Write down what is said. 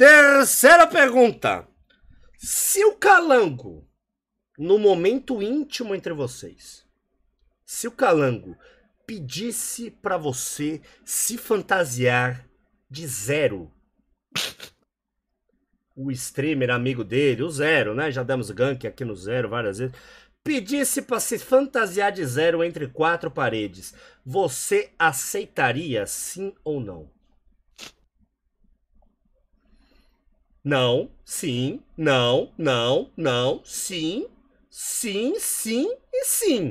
Terceira pergunta. Se o calango, no momento íntimo entre vocês, se o calango pedisse para você se fantasiar de zero, o streamer amigo dele, o zero, né? Já demos gank aqui no zero várias vezes. Pedisse para se fantasiar de zero entre quatro paredes, você aceitaria sim ou não? não, sim, não, não, não, sim, sim, sim e sim.